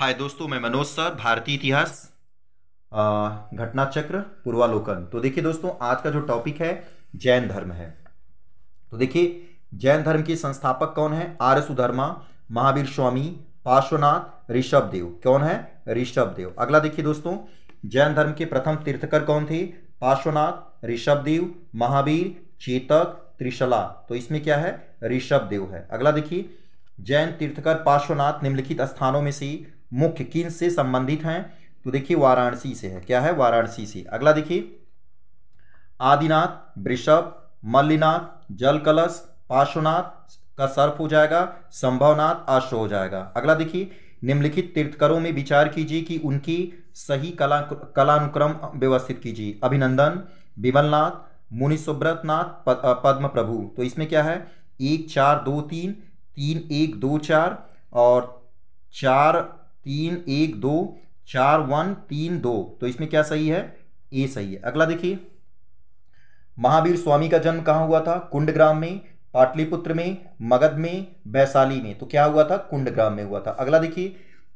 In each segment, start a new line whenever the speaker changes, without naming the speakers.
हाय दोस्तों मैं मनोज सर भारतीय इतिहास घटना चक्र पूर्वालोकन तो देखिए दोस्तों आज का जो टॉपिक है जैन धर्म है तो देखिए जैन धर्म के संस्थापक कौन है आर सुधर्मा महावीर स्वामी पार्श्वनाथ ऋषभ देव कौन है ऋषभ देव अगला देखिए दोस्तों जैन धर्म के प्रथम तीर्थकर कौन थे पार्श्वनाथ ऋषभ देव महावीर चेतक त्रिशला तो इसमें क्या है ऋषभ देव है अगला देखिए जैन तीर्थकर पार्श्वनाथ निम्नलिखित स्थानों में से मुख्य किन से संबंधित हैं तो देखिए वाराणसी से है क्या है वाराणसी से अगला देखिए आदिनाथ वृषभ मल्लीनाथ जल कलश पार्श्वनाथ का सर्प हो जाएगा संभवनाथ आश्र हो जाएगा अगला देखिए निम्नलिखित तीर्थकरों में विचार कीजिए कि उनकी सही कला कलानुक्रम व्यवस्थित कीजिए अभिनंदन विमलनाथ मुनि सुब्रतनाथ पद्म प्रभु तो इसमें क्या है एक चार दो तीन तीन एक दो चार और चार तीन एक दो चार वन तीन दो तो इसमें क्या सही है ए सही है अगला देखिए महावीर स्वामी का जन्म कहाँ हुआ था कुंडग्राम में पाटलिपुत्र में मगध में वैशाली में तो क्या हुआ था कुंडग्राम में हुआ था अगला देखिए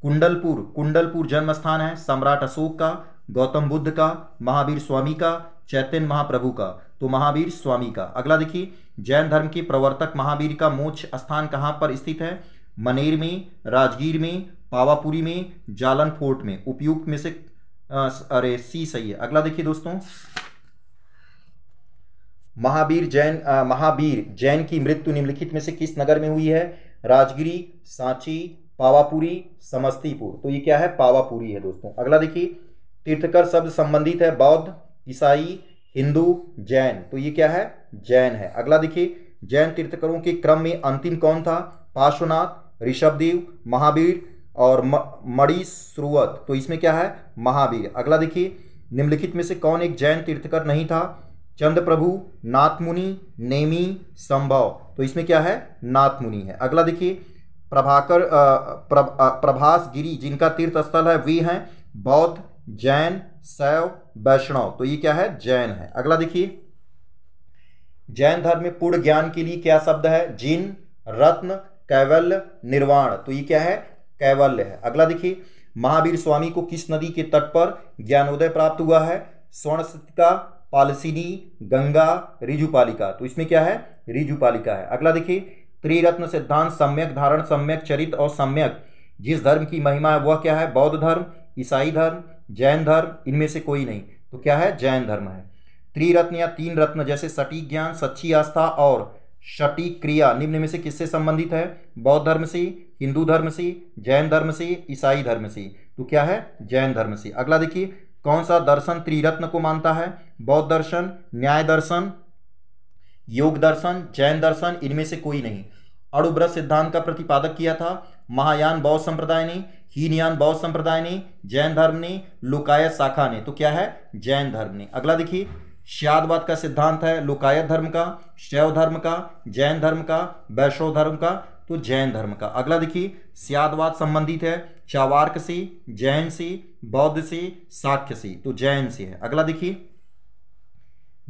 कुंडलपुर कुंडलपुर जन्म स्थान है सम्राट अशोक का गौतम बुद्ध का महावीर स्वामी का चैतन्य महाप्रभु का तो महावीर स्वामी का अगला देखिए जैन धर्म के प्रवर्तक महावीर का मोक्ष स्थान कहाँ पर स्थित है मनेर में राजगीर में पावापुरी में जालन फोर्ट में उपयुक्त में से आ, अरे सी सही है अगला देखिए दोस्तों महावीर जैन महावीर जैन की मृत्यु निम्नलिखित में से किस नगर में हुई है राजगिरी सांची पावापुरी समस्तीपुर तो ये क्या है पावापुरी है दोस्तों अगला देखिए तीर्थकर शब्द संबंधित है बौद्ध ईसाई हिंदू जैन तो ये क्या है जैन है अगला देखिए जैन तीर्थकरों के क्रम में अंतिम कौन था पार्श्वनाथ ऋषभदेव महावीर और मड़ी श्रुवत तो इसमें क्या है महावीर अगला देखिए निम्नलिखित में से कौन एक जैन तीर्थकर नहीं था चंद्र प्रभु नाथ मुनि नेमी संभव तो इसमें क्या है नाथ मुनि है अगला देखिए प्रभाकर प्रभ, प्रभास गिरी जिनका तीर्थ स्थल है वे हैं बौद्ध जैन शैव वैष्णव तो ये क्या है जैन है अगला देखिए जैन धर्म में पूर्ण ज्ञान के लिए क्या शब्द है जिन रत्न कैवल्य निर्वाण तो ये क्या है कैवल्य है अगला देखिए महावीर स्वामी को किस नदी के तट पर ज्ञानोदय प्राप्त हुआ है स्वर्णसिका पालसिनी गंगा रिजुपालिका तो इसमें क्या है रिजुपालिका है अगला देखिए त्रिरत्न सिद्धांत सम्यक धारण सम्यक चरित और सम्यक जिस धर्म की महिमा है वह क्या है बौद्ध धर्म ईसाई धर्म जैन धर्म इनमें से कोई नहीं तो क्या है जैन धर्म है त्रिरत्न या तीन रत्न जैसे सटीक ज्ञान सच्ची आस्था और शटी क्रिया निम्न में से किससे संबंधित है बौद्ध धर्म से हिंदू धर्म से जैन धर्म से ईसाई धर्म से तो क्या है जैन धर्म से अगला देखिए कौन सा दर्शन त्रिरत्न को मानता है बौद्ध दर्शन न्याय दर्शन योग दर्शन जैन दर्शन इनमें से कोई नहीं अड़ुब्रत सिद्धांत का प्रतिपादक किया था महायान बौद्ध संप्रदाय ने हीनयान बौद्ध संप्रदाय ने जैन धर्म ने लुकायत शाखा ने तो क्या है जैन धर्म ने अगला देखिए श्यादवाद का सिद्धांत है लुकायत धर्म का शैव धर्म का जैन धर्म का वैष्णव धर्म का तो जैन धर्म का अगला देखिए सियादवाद संबंधित है चावार्क से जैन से बौद्ध से साक्ष्य से तो जैन से है अगला देखिए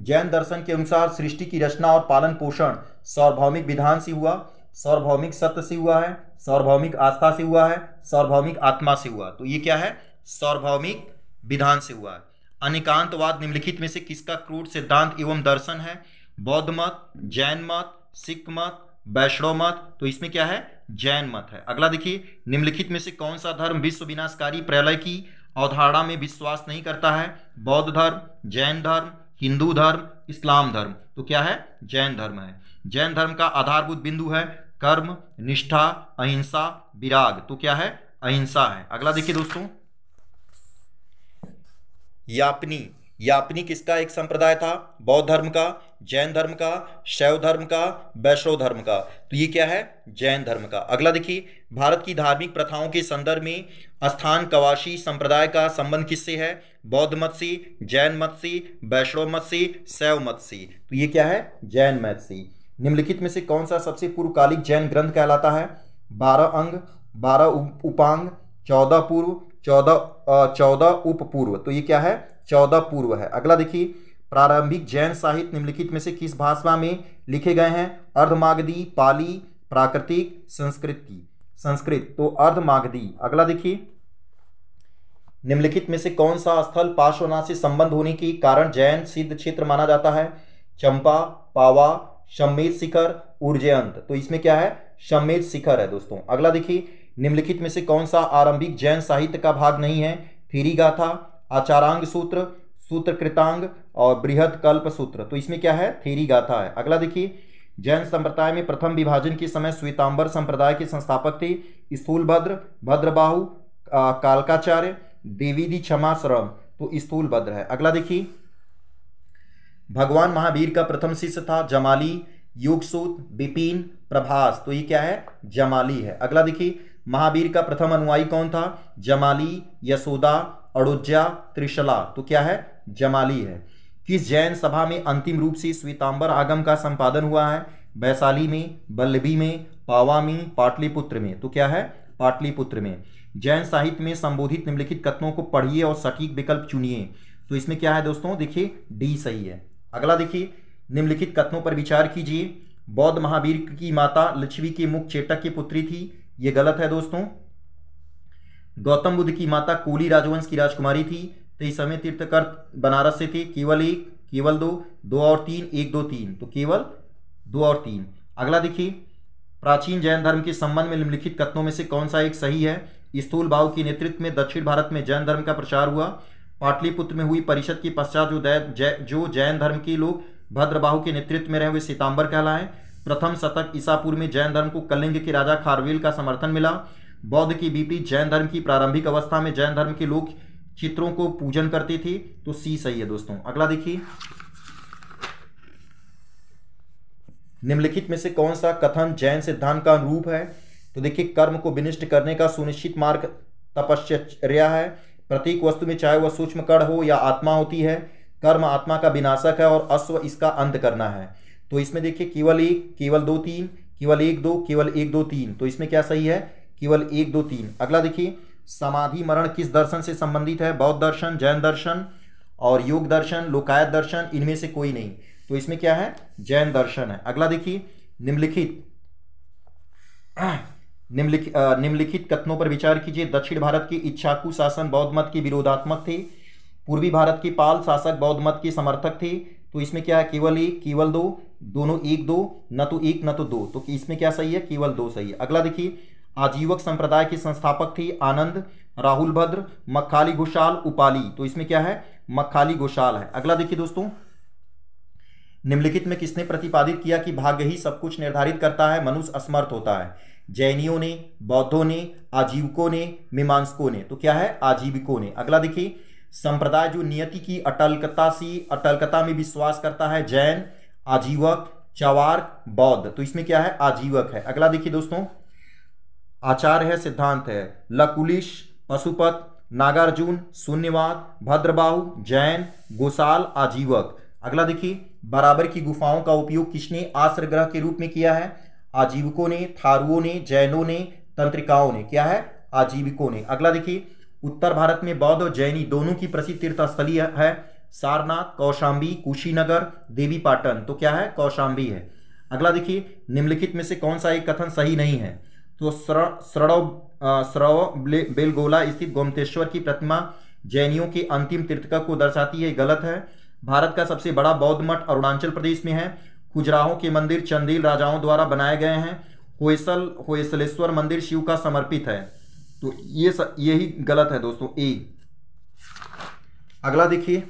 जैन दर्शन के अनुसार सृष्टि की रचना और पालन पोषण सार्वभौमिक विधान से हुआ सार्वभौमिक सत्य से हुआ है सार्वभौमिक आस्था से हुआ है सार्वभौमिक आत्मा से हुआ तो ये क्या है सार्वभौमिक विधान से हुआ है अनिकांतवाद निम्नलिखित में से किसका क्रूर सिद्धांत एवं दर्शन है बौद्ध मत जैन मत सिख मत वैष्णव मत तो इसमें क्या है जैन मत है अगला देखिए निम्नलिखित में से कौन सा धर्म विश्व विनाशकारी प्रलय की अवधारणा में विश्वास नहीं करता है बौद्ध धर्म जैन धर्म हिंदू धर्म इस्लाम धर्म तो क्या है जैन धर्म है जैन धर्म का आधारभूत बिंदु है कर्म निष्ठा अहिंसा विराग तो क्या है अहिंसा है अगला देखिए दोस्तों यापनी यापनी किसका एक संप्रदाय था बौद्ध धर्म का जैन धर्म का शैव धर्म का वैष्णव धर्म का तो ये क्या है जैन धर्म का अगला देखिए भारत की धार्मिक प्रथाओं के संदर्भ में स्थान कवाशी संप्रदाय का संबंध किससे है बौद्ध मत से जैन मत से वैष्णव मत से शैव मत से तो ये क्या है जैन मत से निम्नलिखित में से कौन सा सबसे पूर्वकालिक जैन ग्रंथ कहलाता है बारह अंग बारह उपांग चौदह पूर्व चौदह चौदह उप पूर्व तो ये क्या है चौदह पूर्व है अगला देखिए प्रारंभिक जैन साहित्य निम्नलिखित में से किस भाषा में लिखे गए हैं अर्धमागधी पाली प्राकृतिक संस्कृत की संस्कृत तो अर्धमागधी अगला देखिए निम्नलिखित में से कौन सा स्थल पार्श्वनाथ से संबंध होने के कारण जैन सिद्ध क्षेत्र माना जाता है चंपा पावा शमेत शिखर ऊर्जे तो इसमें क्या है शमेत शिखर है दोस्तों अगला देखिए निम्नलिखित में से कौन सा आरंभिक जैन साहित्य का भाग नहीं है फिरी गाथा आचारांग सूत्र सूत्र कृतांग और बृहद कल्प सूत्र तो इसमें क्या है थेरी गाथा है अगला देखिए जैन संप्रदाय में प्रथम विभाजन के समय श्वेतांबर संप्रदाय के संस्थापक थे स्थूलभद्र भद्रबाहु कालकाचार्य देवीदी क्षमा श्रम तो स्थूलभद्र है अगला देखिए भगवान महावीर का प्रथम शिष्य था जमाली युगसूत विपिन प्रभास तो ये क्या है जमाली है अगला देखिए महावीर का प्रथम अनुयायी कौन था जमाली यशोदा अड़ोजा त्रिशला तो क्या है जमाली है किस जैन सभा में अंतिम रूप से श्वेतांबर आगम का संपादन हुआ है वैशाली में बल्लभी में पावा में पाटलिपुत्र में तो क्या है पाटलिपुत्र में जैन साहित्य में संबोधित निम्नलिखित कथनों को पढ़िए और सटीक विकल्प चुनिए तो इसमें क्या है दोस्तों देखिए डी सही है अगला देखिए निम्नलिखित कथनों पर विचार कीजिए बौद्ध महावीर की माता लक्ष्मी के मुख चेटक की पुत्री थी ये गलत है दोस्तों गौतम बुद्ध की माता कोली राजवंश की राजकुमारी थी तो इस समय तीर्थकर बनारस से थे केवल एक केवल दो दो और तीन एक दो तीन तो केवल दो और तीन अगला देखिए प्राचीन जैन धर्म के संबंध में निम्नलिखित कथनों में से कौन सा एक सही है स्थूल भाव के नेतृत्व में दक्षिण भारत में जैन धर्म का प्रचार हुआ पाटलिपुत्र में हुई परिषद के पश्चात जो जै, जो जैन धर्म के लोग भद्रबाहु के नेतृत्व में रहे हुए सीताम्बर कहलाएं प्रथम शतक ईसापुर में जैन धर्म को कलिंग के राजा खारवेल का समर्थन मिला बौद्ध की बीपी जैन धर्म की प्रारंभिक अवस्था में जैन धर्म के लोग चित्रों को पूजन करती थी तो सी सही है दोस्तों अगला देखिए निम्नलिखित में से कौन सा कथन जैन सिद्धांत का अनुरूप है तो देखिए कर्म को विनिष्ट करने का सुनिश्चित मार्ग तपश्चर्या है प्रत्येक वस्तु में चाहे वह सूक्ष्म कड़ हो या आत्मा होती है कर्म आत्मा का विनाशक है और अश्व इसका अंत करना है तो इसमें देखिए केवल एक केवल दो तीन केवल एक दो केवल एक दो तीन तो इसमें क्या सही है केवल एक दो तीन अगला देखिए समाधि मरण किस दर्शन से संबंधित है बौद्ध दर्शन जैन दर्शन और योग दर्शन लोकायत दर्शन इनमें से कोई नहीं तो इसमें क्या है जैन दर्शन है अगला देखिए निम्नलिखित निम्नलिखित निम्नलिखित कथनों पर विचार कीजिए दक्षिण भारत की इच्छाकु शासन बौद्ध मत के विरोधात्मक थे पूर्वी भारत के पाल शासक बौद्ध मत के समर्थक थे तो इसमें क्या है केवल एक केवल दो दोनों एक दो न तो एक न तो दो तो इसमें क्या सही है केवल दो सही है अगला देखिए आजीवक संप्रदाय के संस्थापक थे आनंद राहुल भद्र मक्खाली घोषाल उपाली तो इसमें क्या है मक्खाली घोषाल है अगला देखिए दोस्तों निम्नलिखित में किसने प्रतिपादित किया कि भाग्य ही सब कुछ निर्धारित करता है मनुष्य असमर्थ होता है जैनियों ने बौद्धों ने आजीविकों ने मीमांसकों ने तो क्या है आजीविकों ने अगला देखिए संप्रदाय जो नियति की अटलकता सी अटलकता में विश्वास करता है जैन आजीवक चवार बौद्ध तो इसमें क्या है आजीवक है अगला देखिए दोस्तों आचार्य है सिद्धांत है लकुलिश पशुपत नागार्जुन शून्यवाद भद्रबाहु जैन गोसाल आजीवक अगला देखिए बराबर की गुफाओं का उपयोग किसने आश्र ग्रह के रूप में किया है आजीविकों ने थारुओं ने जैनों ने तंत्रिकाओं ने क्या है आजीविकों ने अगला देखिए उत्तर भारत में बौद्ध और जैनी दोनों की प्रसिद्ध तीर्थस्थली है सारनाथ कौशाम्बी कुशीनगर देवीपाटन तो क्या है कौशाम्बी है अगला देखिए निम्नलिखित में से कौन सा एक कथन सही नहीं है तो सड़व श्रव बेलगोला स्थित गोमतेश्वर की प्रतिमा जैनियों के अंतिम तीर्थक को दर्शाती है गलत है भारत का सबसे बड़ा बौद्ध मठ अरुणाचल प्रदेश में है खुजराहों के मंदिर चंदेल राजाओं द्वारा बनाए गए हैं होयसल होयसलेश्वर मंदिर शिव का समर्पित है तो ये यही गलत है दोस्तों ए अगला देखिए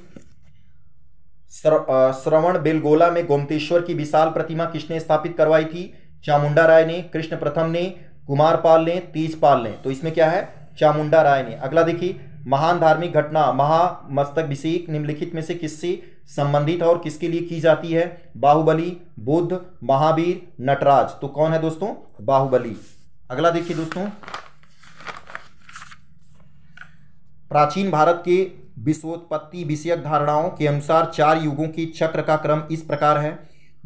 श्रवण बेलगोला में गोमतेश्वर की विशाल प्रतिमा किसने स्थापित करवाई थी चामुंडा राय ने कृष्ण प्रथम ने कुमार पाल ने पाल ने तो इसमें क्या है चामुंडा राय ने अगला देखिए महान धार्मिक घटना महामस्तक विषेक निम्नलिखित में से किससे संबंधित है और किसके लिए की जाती है बाहुबली बुद्ध महावीर नटराज तो कौन है दोस्तों बाहुबली अगला देखिए दोस्तों प्राचीन भारत के विश्वोत्पत्ति विषयक धारणाओं के अनुसार चार युगों की चक्र का क्रम इस प्रकार है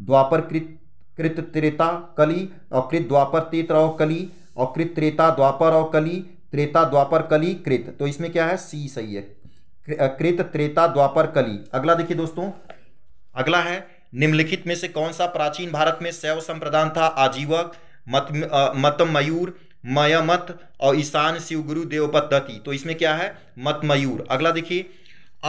द्वापर कृत कृत त्रेता कली और कृत द्वापर तेत्र और कली और कृत त्रेता द्वापर और कली त्रेता द्वापर कली कृत तो इसमें क्या है सी सही है कृत त्रेता द्वापर कली अगला देखिए दोस्तों अगला है निम्नलिखित में से कौन सा प्राचीन भारत में शैव संप्रदान था आजीवक मत मतमयूर मयमत और ईशान शिव गुरु देव पद्धति तो इसमें क्या है मत मयूर अगला देखिए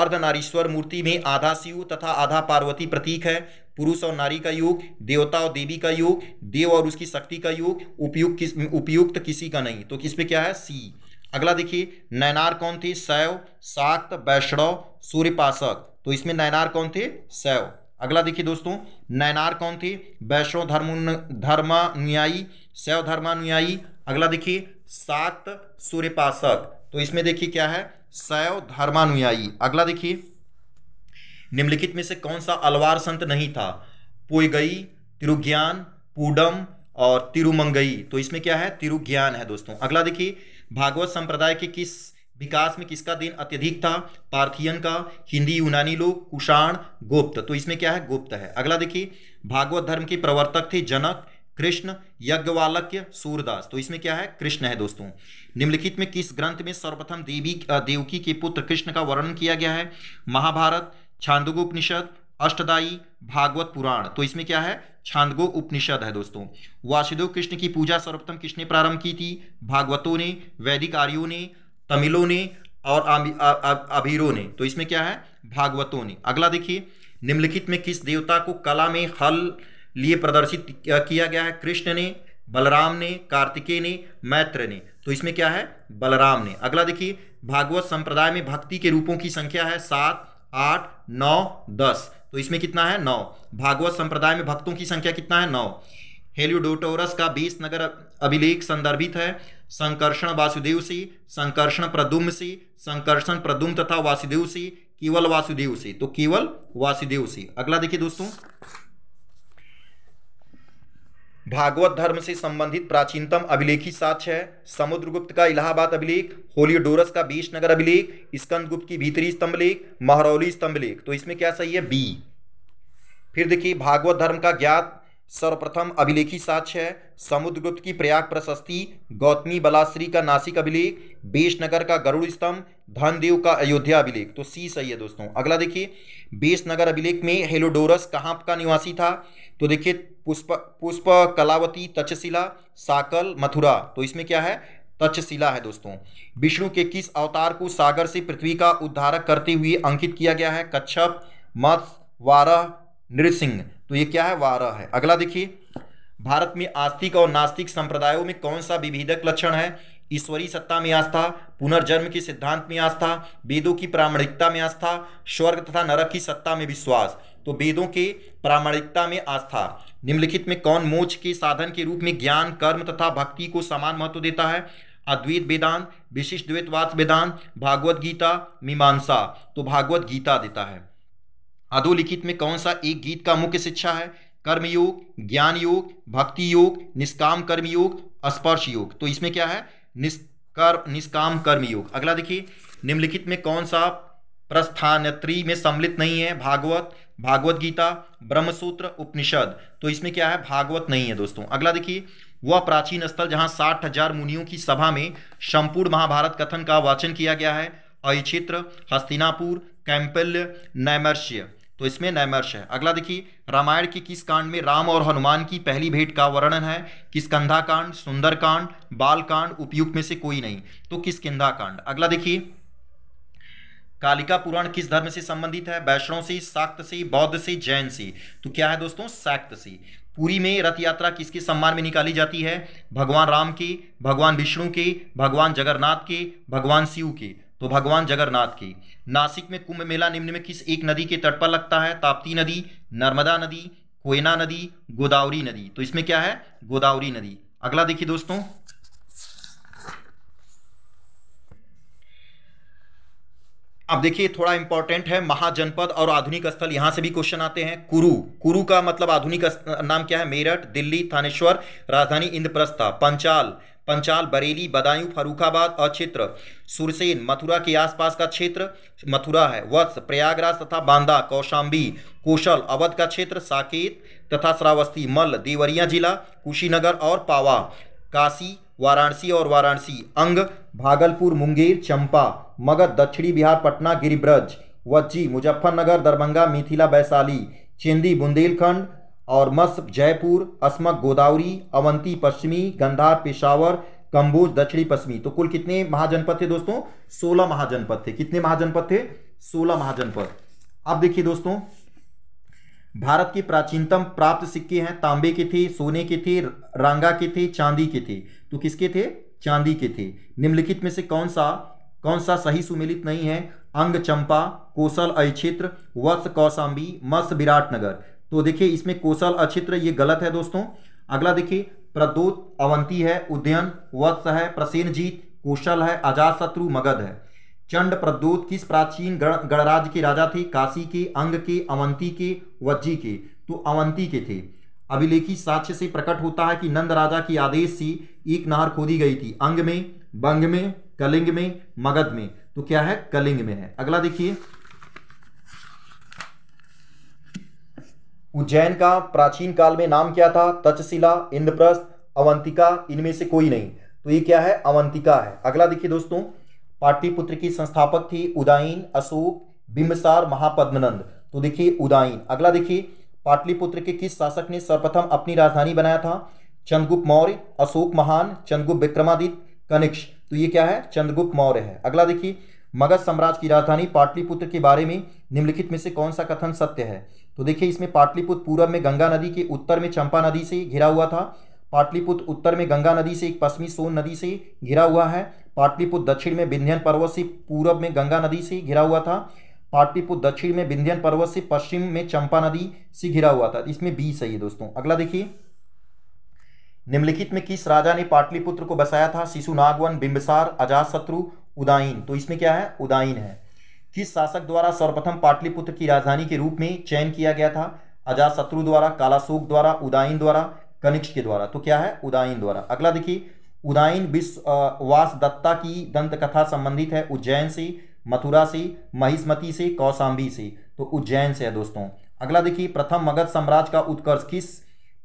अर्धनारीश्वर मूर्ति में आधा शिव तथा आधा पार्वती प्रतीक है पुरुष और नारी का युग देवता और देवी का युग देव और उसकी शक्ति का युग उपयुक्त किस उपयुक्त किसी का नहीं तो किस क्या है सी अगला देखिए नैनार कौन थे शैव शाक्त वैष्णव सूर्यपाशक तो इसमें नैनार कौन थे शैव अगला देखिए दोस्तों नैनार कौन थे वैष्णव धर्म धर्मानुयायी शैव धर्मानुयायी अगला देखिए सात सूर्यपाशक तो इसमें देखिए क्या है सैव धर्मानुयायी अगला देखिए निम्नलिखित में से कौन सा अलवार संत नहीं था पोईगई तिरुज्ञान पूडम और तिरुमंगई तो इसमें क्या है तिरुज्ञान है दोस्तों अगला देखिए भागवत संप्रदाय के किस विकास में किसका दिन अत्यधिक था पार्थियन का हिंदी यूनानी लोग कुषाण गुप्त तो इसमें क्या है गुप्त है अगला देखिए भागवत धर्म के प्रवर्तक थे जनक कृष्ण यज्ञवालक्य सूरदास तो इसमें क्या है कृष्ण है दोस्तों निम्नलिखित में किस ग्रंथ में सर्वप्रथम देवी देवकी के पुत्र कृष्ण का वर्णन किया गया है महाभारत छांदगो उपनिषद अष्टदायी भागवत पुराण तो इसमें क्या है छांदगो उपनिषद है दोस्तों वासुदेव कृष्ण की पूजा सर्वप्रथम किसने प्रारंभ की थी भागवतों ने वैदिक आर्यों ने तमिलों ने और अभीरों ने तो इसमें क्या है भागवतों ने अगला देखिए निम्नलिखित में किस देवता को कला में हल लिए प्रदर्शित किया गया है कृष्ण ने बलराम ने कार्तिकेय ने मैत्र ने तो इसमें क्या है बलराम ने अगला देखिए भागवत संप्रदाय में भक्ति के रूपों की संख्या है सात आठ नौ दस तो इसमें कितना है नौ भागवत संप्रदाय में भक्तों की संख्या कितना है नौ हेलियोडोटोरस का बीस नगर अभिलेख संदर्भित है संकर्षण वासुदेव से संकर्षण प्रदुम से संकर्षण प्रदुम तथा वासुदेव से केवल वासुदेव से तो केवल वासुदेव से अगला देखिए दोस्तों भागवत धर्म से संबंधित प्राचीनतम अभिलेखी साक्ष्य है समुद्रगुप्त का इलाहाबाद अभिलेख होलियोडोरस का बीसनगर अभिलेख स्कंदगुप्त की भीतरी स्तंभ लेख महरौली स्तंभ लेख तो इसमें क्या सही है बी फिर देखिए भागवत धर्म का ज्ञात सर्वप्रथम अभिलेखी साक्ष्य है समुद्रगुप्त की प्रयाग प्रशस्ति गौतमी बलाश्री का नासिक अभिलेख बेशनगर का गरुड़ स्तंभ धनदेव का अयोध्या अभिलेख तो सी सही है दोस्तों अगला देखिए बेशनगर अभिलेख में हेलोडोरस कहाँ का निवासी था तो देखिए पुष्प पुष्प कलावती तक्षशिला साकल मथुरा तो इसमें क्या है तक्षशिला है दोस्तों विष्णु के किस अवतार को सागर से पृथ्वी का उद्धारक करते हुए अंकित किया गया है कच्छप मत्स्य वारह नृसिंह तो ये क्या है वारह है अगला देखिए भारत में आस्तिक और नास्तिक संप्रदायों में कौन सा विभेदक लक्षण है ईश्वरीय सत्ता में आस्था पुनर्जन्म के सिद्धांत में आस्था वेदों की प्रामाणिकता में आस्था स्वर्ग तथा नरक की सत्ता में विश्वास तो वेदों के प्रामाणिकता में आस्था निम्नलिखित में कौन मोक्ष के साधन के रूप में ज्ञान कर्म तथा भक्ति को समान महत्व देता है अद्वैत वेदांत विशिष्ट द्वैतवाद वेदांत भागवत गीता मीमांसा तो भागवत गीता देता है अधोलिखित में कौन सा एक गीत का मुख्य शिक्षा है कर्मयोग ज्ञान योग भक्ति योग निष्काम कर्मयोग स्पर्श योग तो इसमें क्या है निष्कर् निष्काम कर्मयोग अगला देखिए निम्नलिखित में कौन सा प्रस्थानत्री में सम्मिलित नहीं है भागवत भागवत गीता ब्रह्मसूत्र उपनिषद तो इसमें क्या है भागवत नहीं है दोस्तों अगला देखिए वह प्राचीन स्थल जहाँ साठ हजार मुनियों की सभा में संपूर्ण महाभारत कथन का वाचन किया गया है अयक्षेत्र हस्तिनापुर कैंपल्य नैमर्ष्य तो इसमें नैमर्ष है अगला देखिए रामायण के किस कांड में राम और हनुमान की पहली भेंट का वर्णन है किसकंधा कांड सुंदर कांड बाल कांड उपयुक्त में से कोई नहीं तो किसकंधा कांड अगला देखिए कालिका पुराण किस धर्म से संबंधित है वैष्णव से शाक्त से बौद्ध से जैन से तो क्या है दोस्तों शाक्त से पूरी में रथ यात्रा किसके सम्मान में निकाली जाती है भगवान राम के भगवान विष्णु के भगवान जगन्नाथ के भगवान शिव के तो भगवान जगन्नाथ के नासिक में कुंभ मेला निम्न में किस एक नदी के तट पर लगता है ताप्ती नदी नर्मदा नदी कोयना नदी गोदावरी नदी तो इसमें क्या है गोदावरी नदी अगला देखिए दोस्तों अब देखिए थोड़ा इंपॉर्टेंट है महाजनपद और आधुनिक स्थल यहाँ से भी क्वेश्चन आते हैं कुरु कुरु का मतलब आधुनिक नाम क्या है मेरठ दिल्ली थानेश्वर राजधानी इंद्रप्रस्था पंचाल पंचाल बरेली बदायूं फरुखाबाद और क्षेत्र सुरसेन मथुरा के आसपास का क्षेत्र मथुरा है वत्स प्रयागराज तथा बांदा कौशाम्बी कोशल अवध का क्षेत्र साकेत तथा श्रावस्ती मल देवरिया जिला कुशीनगर और पावा काशी वाराणसी और वाराणसी अंग भागलपुर मुंगेर चंपा मगध दक्षिणी बिहार पटना गिरिब्रज वज्जी मुजफ्फरनगर दरभंगा मिथिला वैशाली चेंदी बुंदेलखंड और मस्क जयपुर अस्मक गोदावरी अवंती पश्चिमी गंधार पेशावर कंबोज दक्षिणी पश्चिमी तो कुल कितने महाजनपद थे दोस्तों सोलह महाजनपद थे कितने महाजनपद थे सोलह महाजनपद अब देखिए दोस्तों भारत के प्राचीनतम प्राप्त सिक्के हैं तांबे के थे सोने के थे रांगा के थे चांदी के थे तो किसके थे चांदी के थे निम्नलिखित में से कौन सा कौन सा सही सुमिलित नहीं है अंग चंपा कोसल अक्षित्र वत्स कौशाम्बी विराट विराटनगर तो देखिए इसमें कोसल अक्षित्र ये गलत है दोस्तों अगला देखिए प्रदोत अवंती है उद्यन वत्स है प्रसेनजीत कौशल है अजात शत्रु मगध है चंड प्रद्योत किस प्राचीन गणराज्य के राजा थे काशी के अंग के अवंती के वज्जी के तो अवंती के थे अभिलेखी साक्ष्य से प्रकट होता है कि नंद राजा की आदेश से एक नहर खोदी गई थी अंग में बंग में कलिंग में मगध में तो क्या है कलिंग में है अगला देखिए उज्जैन का प्राचीन काल में नाम क्या था तचशिला इंद्रप्रस्थ अवंतिका इनमें से कोई नहीं तो ये क्या है अवंतिका है अगला देखिए दोस्तों पाटलिपुत्र की संस्थापक थी उदाइन अशोक बिंबसार महापद्मनंद तो देखिए उदाइन अगला देखिए पाटलिपुत्र के किस शासक ने सर्वप्रथम अपनी राजधानी बनाया था चंद्रगुप्त मौर्य अशोक महान चंद्रगुप्त विक्रमादित्य कनिष्क तो ये क्या है चंद्रगुप्त मौर्य है अगला देखिए मगध साम्राज्य की राजधानी पाटलिपुत्र के बारे में निम्नलिखित में से कौन सा कथन सत्य है तो देखिए इसमें पाटलिपुत्र पूर्व में गंगा नदी के उत्तर में चंपा नदी से घिरा हुआ था पाटलिपुत्र उत्तर में गंगा नदी से एक पश्चिमी सोन नदी से घिरा हुआ है पाटलिपुत्र दक्षिण में विंध्यन पर्वत से पूर्व में गंगा नदी से घिरा हुआ था पाटलिपुत्र दक्षिण में विंध्यन पर्वत से पश्चिम में चंपा नदी से घिरा हुआ था इसमें बी सही है दोस्तों अगला देखिए निम्नलिखित में किस राजा ने पाटलिपुत्र को बसाया था शिशु नागवन बिंबसार अजात शत्रु उदाइन तो इसमें क्या है उदाइन है किस शासक द्वारा सर्वप्रथम पाटलिपुत्र की राजधानी के रूप में चयन किया गया था अजात शत्रु द्वारा कालाशोक द्वारा उदाइन द्वारा कनिष्क के द्वारा तो क्या है उदाइन द्वारा अगला देखिए उदाइन विश्व वास दत्ता की कथा संबंधित है उज्जैन से मथुरा से महिस्मती से कौसाम्बी से तो उज्जैन से है दोस्तों अगला देखिए प्रथम मगध साम्राज्य का उत्कर्ष किस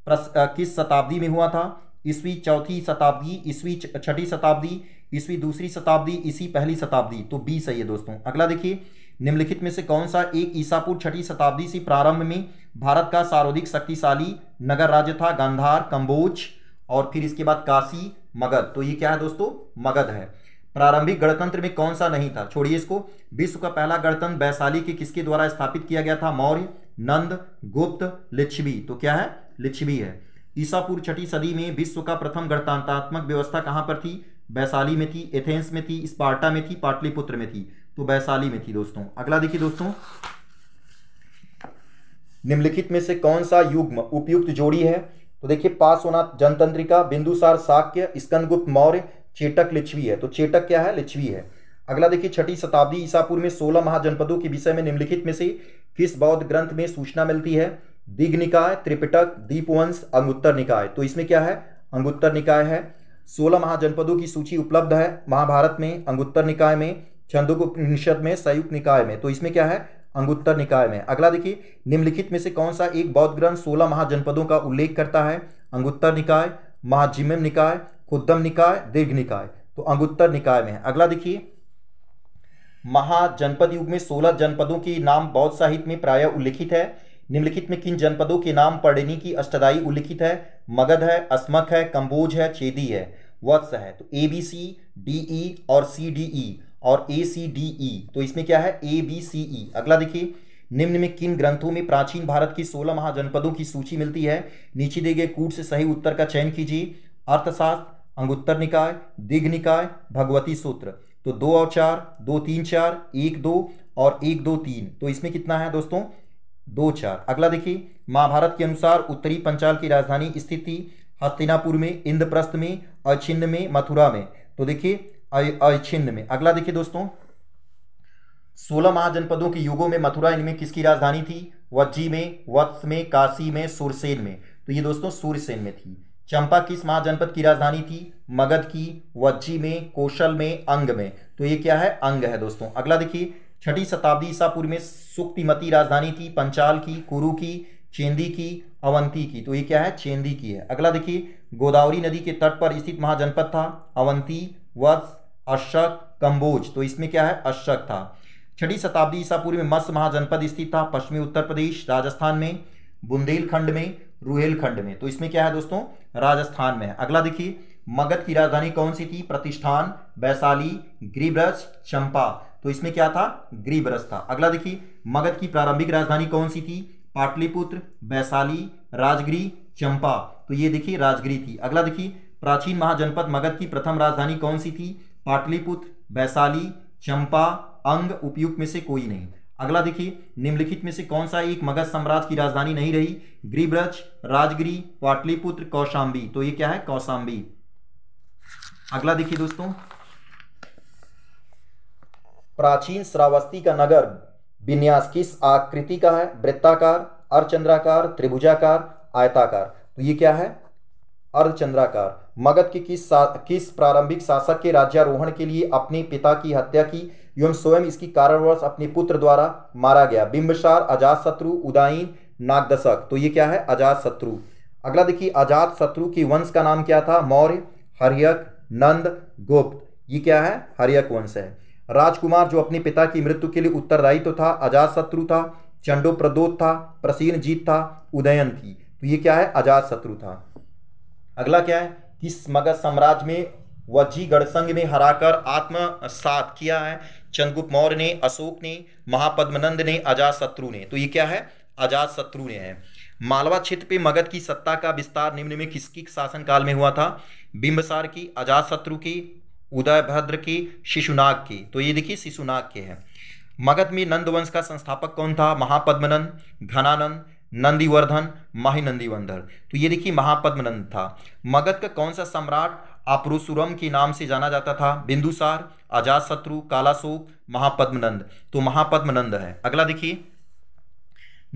प्रस, आ, किस शताब्दी में हुआ था ईस्वी चौथी शताब्दी ईस्वी छठी शताब्दी ईस्वी दूसरी शताब्दी इसी पहली शताब्दी तो बी सही है दोस्तों अगला देखिए निम्नलिखित में से कौन सा एक ईसापुर छठी शताब्दी से प्रारंभ में भारत का सर्वाधिक शक्तिशाली नगर राज्य था गांधार कंबोज और फिर इसके बाद काशी मगध तो ये क्या है दोस्तों मगध है प्रारंभिक गणतंत्र में कौन सा नहीं था छोड़िए इसको विश्व का पहला गणतंत्र वैशाली के किसके द्वारा स्थापित किया गया था मौर्य नंद गुप्त लिच्छवी तो क्या है लिच्छवी है ईसापुर छठी सदी में विश्व का प्रथम गणतंत्रात्मक व्यवस्था कहाँ पर थी वैशाली में थी एथेंस में थी स्पार्टा में थी पाटलिपुत्र में थी तो वैशाली में थी दोस्तों अगला देखिए दोस्तों निम्नलिखित में से कौन सा युग्म उपयुक्त जोड़ी है तो देखिए पार्श्वनाथ जनतंत्रिका बिंदुसार शाक्य स्कंदगुप्त मौर्य चेटक लिच्छवी है तो चेटक क्या है लिच्छवी है अगला देखिए छठी शताब्दी ईसापुर में सोलह महाजनपदों के विषय में निम्नलिखित में से किस बौद्ध ग्रंथ में सूचना मिलती है दिग निकाय त्रिपिटक दीपवंश अंगुत्तर निकाय तो इसमें क्या है अंगुत्तर निकाय है सोलह महाजनपदों की सूची उपलब्ध है महाभारत में अंगुत्तर निकाय में छंदोपनिषद में संयुक्त निकाय में तो इसमें क्या है अंगुत्तर निकाय में अगला देखिए निम्नलिखित में से कौन सा एक बौद्ध ग्रंथ सोलह महाजनपदों का उल्लेख करता है अंगुत्तर निकाय महाजिम निकाय कुद्दम निकाय दीर्घ निकाय तो अंगुत्तर निकाय में है अगला देखिए महाजनपद युग में सोलह जनपदों के नाम बौद्ध साहित्य में प्राय उल्लिखित है निम्नलिखित में किन जनपदों के नाम पर्णिनी की अष्टदायी उल्लिखित है मगध है अस्मक है कंबोज है चेदी है वत्स है तो A B C D E और सी डी ई और ए सी डी ई तो इसमें क्या है ए बी सी ई अगला देखिए निम्न में किन ग्रंथों में प्राचीन भारत की सोलह महाजनपदों की सूची मिलती है नीचे दिए गए कूट से सही उत्तर का चयन कीजिए अर्थशास्त्र अंगुत्तर निकाय दिघ निकाय भगवती सूत्र तो दो और चार दो तीन चार एक दो और एक दो तीन तो इसमें कितना है दोस्तों दो चार अगला देखिए महाभारत के अनुसार उत्तरी पंचाल की राजधानी स्थित थी हस्तिनापुर में इंद्रप्रस्थ में अछिन्न में मथुरा में तो देखिए अछिन्न में अगला देखिए दोस्तों सोलह महाजनपदों के युगों में मथुरा इनमें किसकी राजधानी थी वज्जी में वत्स में काशी में सुरसेन में तो ये दोस्तों सूर्यसेन में थी चंपा किस महाजनपद की राजधानी थी मगध की वज्जी में कौशल में अंग में तो ये क्या है अंग है दोस्तों अगला देखिए छठी शताब्दी ईसापुर में सुक्तिमती राजधानी थी पंचाल की कुरु की चेंदी की अवंती की तो ये क्या है चेंदी की है अगला देखिए गोदावरी नदी के तट पर स्थित महाजनपद था अवंती वत्स अशक कंबोज तो इसमें क्या है अशक था छठी शताब्दी ईसा पूर्व में मत्स्य महाजनपद स्थित था पश्चिमी उत्तर प्रदेश राजस्थान में बुंदेलखंड में रुहेलखंड में तो इसमें क्या है दोस्तों राजस्थान में अगला देखिए मगध की राजधानी कौन सी थी प्रतिष्ठान वैशाली ग्रीब्रज चंपा तो इसमें क्या था ग्रीब्रज था अगला देखिए मगध की प्रारंभिक राजधानी कौन सी थी पाटलिपुत्र वैशाली राजगिरी चंपा तो ये देखिए राजगिरी थी अगला देखिए प्राचीन महाजनपद मगध की प्रथम राजधानी कौन सी थी पाटलिपुत्र वैशाली चंपा अंग उपयुक्त में से कोई नहीं अगला देखिए निम्नलिखित में से कौन सा एक मगध साम्राज्य की राजधानी नहीं रही ग्रीब्रज राजगिरी पाटलिपुत्र कौशाम्बी तो ये क्या है कौशाम्बी अगला देखिए दोस्तों प्राचीन श्रावस्ती का नगर विन्यास किस आकृति का है वृत्ताकार अर्धचंद्राकार त्रिभुजाकार आयताकार तो ये क्या है अर्धचंद्राकार मगध के किस किस प्रारंभिक शासक के राज्यारोहण के लिए अपने पिता की हत्या की एवं स्वयं इसकी कारणवश अपने पुत्र द्वारा मारा गया बिंबसार अजात शत्रु उदाइन नागदशक तो ये क्या है अजात शत्रु अगला देखिए अजात शत्रु की वंश का नाम क्या था मौर्य हरियक नंद गुप्त ये क्या है हरियक वंश है राजकुमार जो अपने पिता की मृत्यु के लिए उत्तरदायी तो था अजात शत्रु था चंडो प्रदोत था प्रसीन जीत था उदयन थी तो ये क्या है अजात शत्रु था अगला क्या है किस मगध साम्राज्य में वजी गढ़ में हराकर आत्मसात किया है चंद्रगुप्त मौर्य ने अशोक ने महापद्मनंद ने अजात शत्रु ने तो ये क्या है अजात शत्रु ने है मालवा क्षेत्र पे मगध की सत्ता का विस्तार निम्न में किसकी शासन काल में हुआ था बिंबसार की अजात शत्रु की उदयभद्र की शिशुनाग की तो ये देखिए शिशुनाग के हैं मगध में नंदवंश का संस्थापक कौन था महापद्मनंद घनानंद नंदीवर्धन माही नंदीवर्धन तो ये देखिए महापद्मनंद था मगध का कौन सा सम्राट आपरुसुरम के नाम से जाना जाता था बिंदुसार अजात शत्रु कालाशोक महापद्मनंद तो महापद्मनंद है अगला देखिए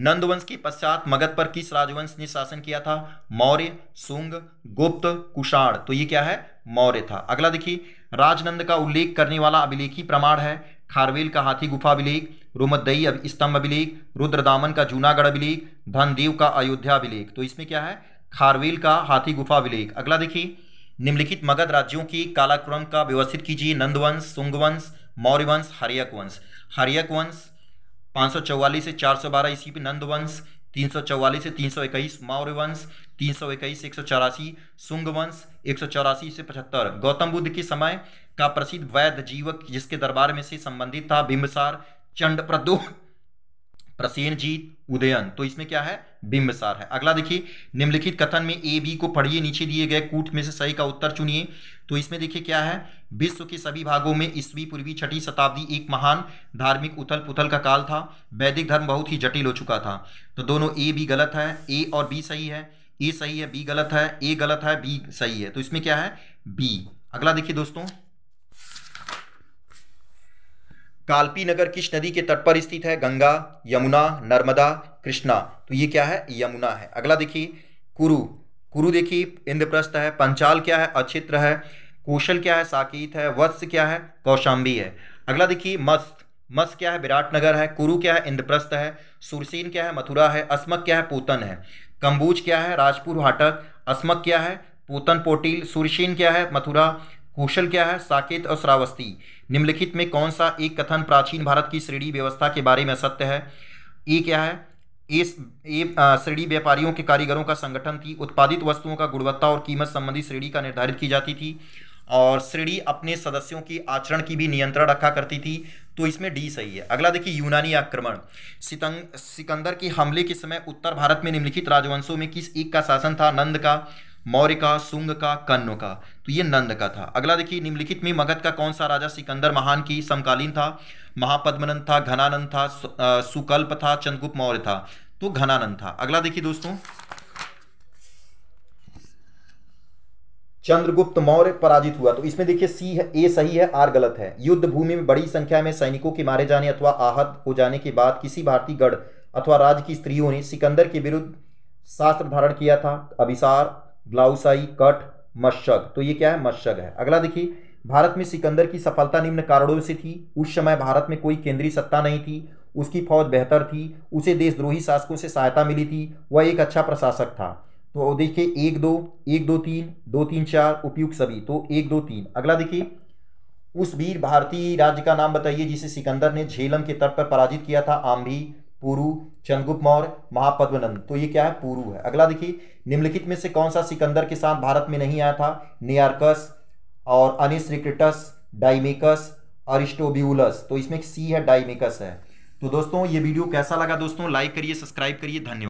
नंदवंश के पश्चात मगध पर किस राजवंश ने शासन किया था मौर्य सुंग गुप्त कुषाण तो ये क्या है मौर्य था अगला देखिए राजनंद का उल्लेख करने वाला अभिलेखी प्रमाण है खारवेल का हाथी गुफा अभिलेख रोमदई स्तंभ अभिलेख रुद्रदामन का जूनागढ़ अभिलेख धनदेव का अयोध्या अभिलेख तो इसमें क्या है खारवेल का हाथी गुफा अभिलेख अगला देखिए निम्नलिखित मगध राज्यों की कालाक्रम का व्यवस्थित कीजिए नंदवंश सुंगवंश मौर्यवंश हरियक वंश हरियक वंश पाँच से 412 ईस्वी में नंदवंश तीन सौ चौवालीस से तीन सौ इक्कीस मौर्यवंश तीन सौ इक्कीस एक सौ चौरासी सुंग वंश एक सौ चौरासी से पचहत्तर गौतम बुद्ध के समय का प्रसिद्ध वैध जीवक जिसके दरबार में से संबंधित था बिंबसार चंड प्रसेन जीत उदयन तो इसमें क्या है बिंबसार है अगला देखिए निम्नलिखित कथन में ए बी को पढ़िए नीचे दिए गए कूट में से सही का उत्तर चुनिए तो इसमें देखिए क्या है विश्व के सभी भागों में ईस्वी पूर्वी छठी शताब्दी एक महान धार्मिक उथल पुथल का काल था वैदिक धर्म बहुत ही जटिल हो चुका था तो दोनों ए बी गलत है ए और बी सही है ए सही है बी गलत है ए गलत है बी सही है तो इसमें क्या है बी अगला देखिए दोस्तों कालपी नगर किस नदी के तट पर स्थित है गंगा यमुना नर्मदा कृष्णा तो ये क्या है यमुना है अगला देखिए कुरु कुरु देखिए इंद्रप्रस्थ है पंचाल क्या है अचित्र है कौशल क्या है साकीत है वत्स क्या है कौशाम्बी है अगला देखिए मस्त मस्त क्या है विराट नगर है कुरु क्या है इंद्रप्रस्थ है सुरसीन क्या है मथुरा है अस्मक क्या है पूतन है कम्बूज क्या है राजपुर हाटक अस्मक क्या है पूतन पोटील सुरसीन क्या है मथुरा कुशल क्या है साकेत और श्रावस्ती निम्नलिखित में कौन सा एक कथन प्राचीन भारत की श्रेणी व्यवस्था के बारे में सत्य है ए क्या है इस श्रेणी व्यापारियों के कारीगरों का संगठन थी उत्पादित वस्तुओं का गुणवत्ता और कीमत संबंधी श्रेणी का निर्धारित की जाती थी और श्रेणी अपने सदस्यों की आचरण की भी नियंत्रण रखा करती थी तो इसमें डी सही है अगला देखिए यूनानी आक्रमण सिकंदर के हमले के समय उत्तर भारत में निम्नलिखित राजवंशों में किस एक का शासन था नंद का मौर्य का सुंग का कन्न का तो ये नंद का था अगला देखिए निम्नलिखित में मगध का कौन सा राजा सिकंदर महान की समकालीन था महापद्मनंद था घनानंद था सुकल्प था चंद्रगुप्त मौर्य था तो घनानंद था अगला देखिए दोस्तों चंद्रगुप्त मौर्य पराजित हुआ तो इसमें देखिए सी है ए सही है आर गलत है युद्ध भूमि में बड़ी संख्या में सैनिकों के मारे जाने अथवा आहत हो जाने के बाद किसी भारतीय गढ़ अथवा राज्य की स्त्रियों ने सिकंदर के विरुद्ध शास्त्र धारण किया था अभिसार आई कट मशक तो ये क्या है मशक है अगला देखिए भारत में सिकंदर की सफलता निम्न कारणों से थी उस समय भारत में कोई केंद्रीय सत्ता नहीं थी उसकी फौज बेहतर थी उसे देशद्रोही शासकों से सहायता मिली थी वह एक अच्छा प्रशासक था तो देखिए एक दो एक दो तीन दो तीन चार उपयुक्त सभी तो एक दो तीन अगला देखिए उस वीर भारतीय राज्य का नाम बताइए जिसे सिकंदर ने झेलम के तट पर पराजित किया था आम्भी पुरु चंद्रगुप्त मौर्य महापद्मनंद तो ये क्या है पूर्व है अगला देखिए निम्नलिखित में से कौन सा सिकंदर के साथ भारत में नहीं आया था नियारकस और अनिस्क्रिटस डाइमिकस अरिस्टोब्यूलस तो इसमें सी है डाइमिकस है तो दोस्तों ये वीडियो कैसा लगा दोस्तों लाइक करिए सब्सक्राइब करिए धन्यवाद